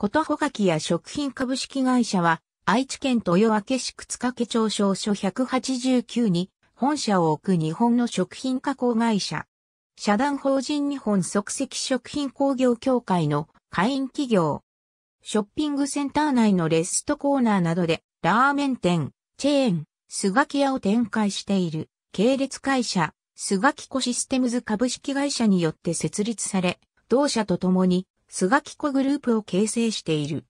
ことほかきや食品株式会社は、愛知県豊明市靴掛町商所189に本社を置く日本の食品加工会社。社団法人日本即席食品工業協会の会員企業。ショッピングセンター内のレストコーナーなどでラーメン店、チェーン、スガキ屋を展開している系列会社、スガキコシステムズ株式会社によって設立され、同社と共にガキコグループを形成している。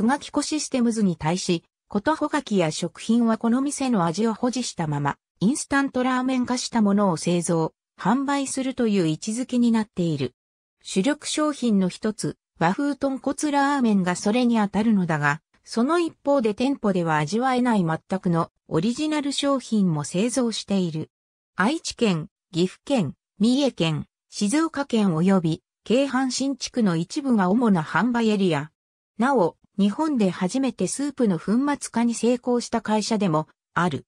ガキコシステムズに対し、ことほがきや食品はこの店の味を保持したまま、インスタントラーメン化したものを製造、販売するという位置づけになっている。主力商品の一つ、和風豚骨ラーメンがそれに当たるのだが、その一方で店舗では味わえない全くのオリジナル商品も製造している。愛知県、岐阜県、三重県、静岡県及び京阪新地区の一部が主な販売エリア。なお、日本で初めてスープの粉末化に成功した会社でもある。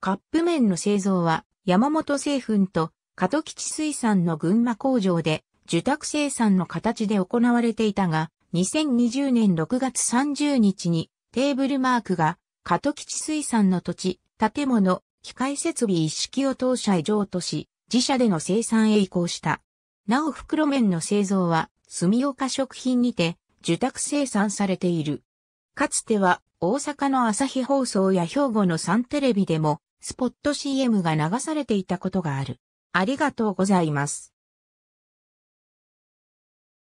カップ麺の製造は山本製粉と加藤吉水産の群馬工場で受託生産の形で行われていたが、2020年6月30日にテーブルマークが加藤吉水産の土地、建物、機械設備一式を当社へ譲渡し、自社での生産へ移行した。なお袋麺の製造は、住岡食品にて、受託生産されている。かつては、大阪の朝日放送や兵庫のサンテレビでも、スポット CM が流されていたことがある。ありがとうございます。